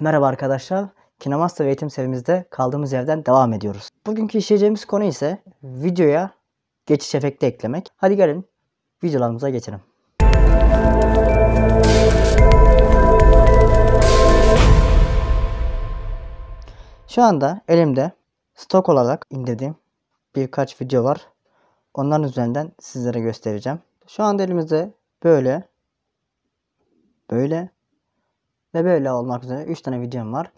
Merhaba arkadaşlar. Kinemaster eğitim serimizde kaldığımız yerden devam ediyoruz. Bugünkü işleyeceğimiz konu ise videoya geçiş efekti eklemek. Hadi gelin videolarımıza geçelim. Şu anda elimde stok olarak indirdiğim birkaç video var. Onların üzerinden sizlere göstereceğim. Şu anda elimizde böyle böyle ve böyle olmak üzere 3 tane videom var.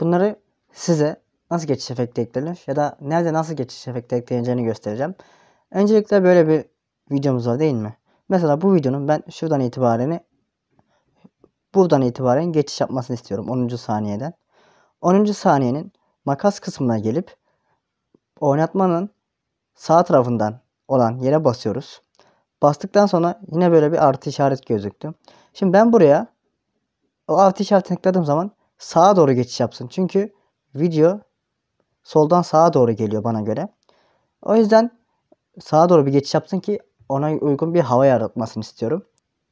Bunları size nasıl geçiş efekti eklenir ya da nerede nasıl geçiş efekti ekleneceğini göstereceğim. Öncelikle böyle bir videomuz var değil mi? Mesela bu videonun ben şuradan itibaren buradan itibaren geçiş yapmasını istiyorum 10. saniyeden. 10. saniyenin makas kısmına gelip oynatmanın sağ tarafından olan yere basıyoruz. Bastıktan sonra yine böyle bir artı işaret gözüktü. Şimdi ben buraya o artı işaretini tıkladığım zaman sağa doğru geçiş yapsın. Çünkü video soldan sağa doğru geliyor bana göre. O yüzden sağa doğru bir geçiş yapsın ki ona uygun bir hava yaratmasını istiyorum.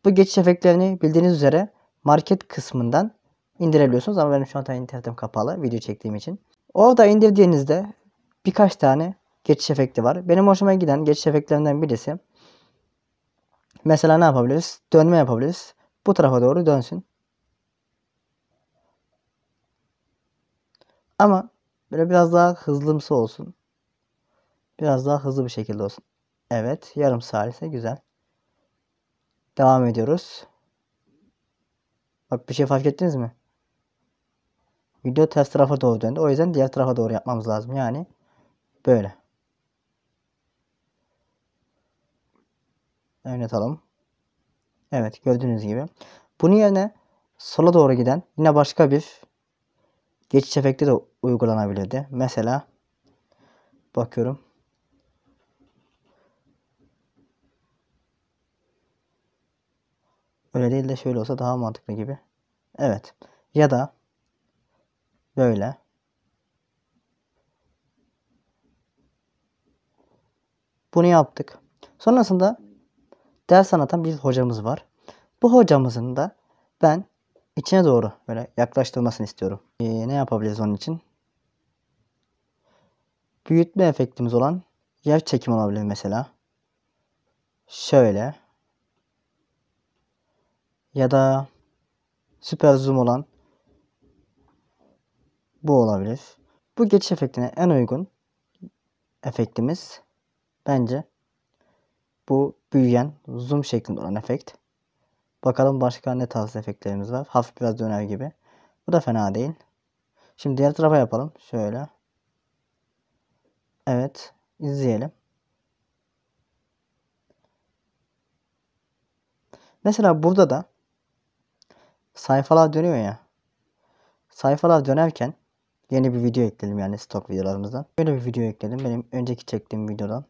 Bu geçiş efektlerini bildiğiniz üzere market kısmından indirebiliyorsunuz ama benim şu an internetim kapalı video çektiğim için. Orada indirdiğinizde birkaç tane geçiş efekti var. Benim hoşuma giden geçiş efektlerinden birisi mesela ne yapabiliriz? Dönme yapabiliriz. Bu tarafa doğru dönsün. Ama böyle biraz daha hızlımsı olsun. Biraz daha hızlı bir şekilde olsun. Evet yarım salise güzel. Devam ediyoruz. Bak bir şey fark ettiniz mi? Video ters tarafa doğru döndü. O yüzden diğer tarafa doğru yapmamız lazım. Yani böyle. Oynatalım. Evet gördüğünüz gibi. Bunun yerine sola doğru giden yine başka bir Geçiş efekti de uygulanabilirdi. Mesela bakıyorum. Öyle değil de şöyle olsa daha mantıklı gibi. Evet. Ya da böyle. Bunu yaptık. Sonrasında ders anlatan bir hocamız var. Bu hocamızın da ben içine doğru böyle yaklaştırmasını istiyorum. Ee, ne yapabiliriz onun için? Büyütme efektimiz olan yer çekimi olabilir mesela. Şöyle. Ya da süper zoom olan bu olabilir. Bu geçiş efektine en uygun efektimiz bence bu büyüyen zoom şeklinde olan efekt. Bakalım başka ne tarz efektlerimiz var. Hafif biraz döner gibi. Bu da fena değil. Şimdi diğer tarafa yapalım. Şöyle. Evet. izleyelim. Mesela burada da sayfalar dönüyor ya. Sayfalar dönerken yeni bir video ekledim yani stok videolarımızdan. Böyle bir video ekledim benim önceki çektiğim videodan.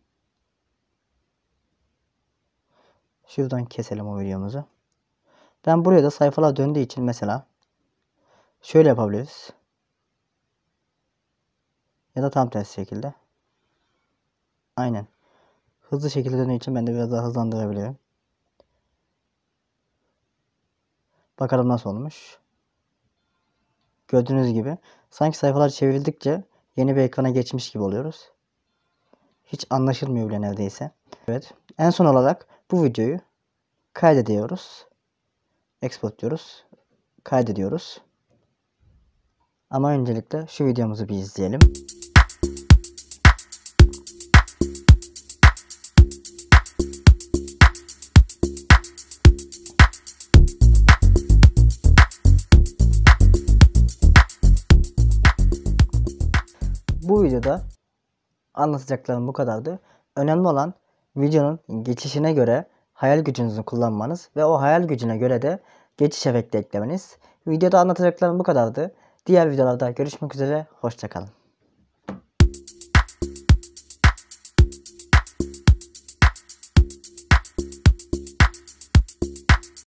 Şuradan keselim o videomuzu. Ben buraya da sayfalar döndüğü için mesela şöyle yapabiliriz. Ya da tam tersi şekilde. Aynen. Hızlı şekilde döndüğü için ben de biraz daha hızlandırabilirim. Bakalım nasıl olmuş. Gördüğünüz gibi sanki sayfalar çevrildikçe yeni bir ekrana geçmiş gibi oluyoruz. Hiç anlaşılmıyor bile neredeyse. Evet. En son olarak bu videoyu kaydediyoruz export diyoruz. Kaydediyoruz. Ama öncelikle şu videomuzu bir izleyelim. Bu videoda anlatacaklarım bu kadardı. Önemli olan videonun geçişine göre hayal gücünüzü kullanmanız ve o hayal gücüne göre de geçiş efekti eklemeniz. Videoda anlatacaklarım bu kadardı. Diğer videolarda görüşmek üzere. Hoşçakalın.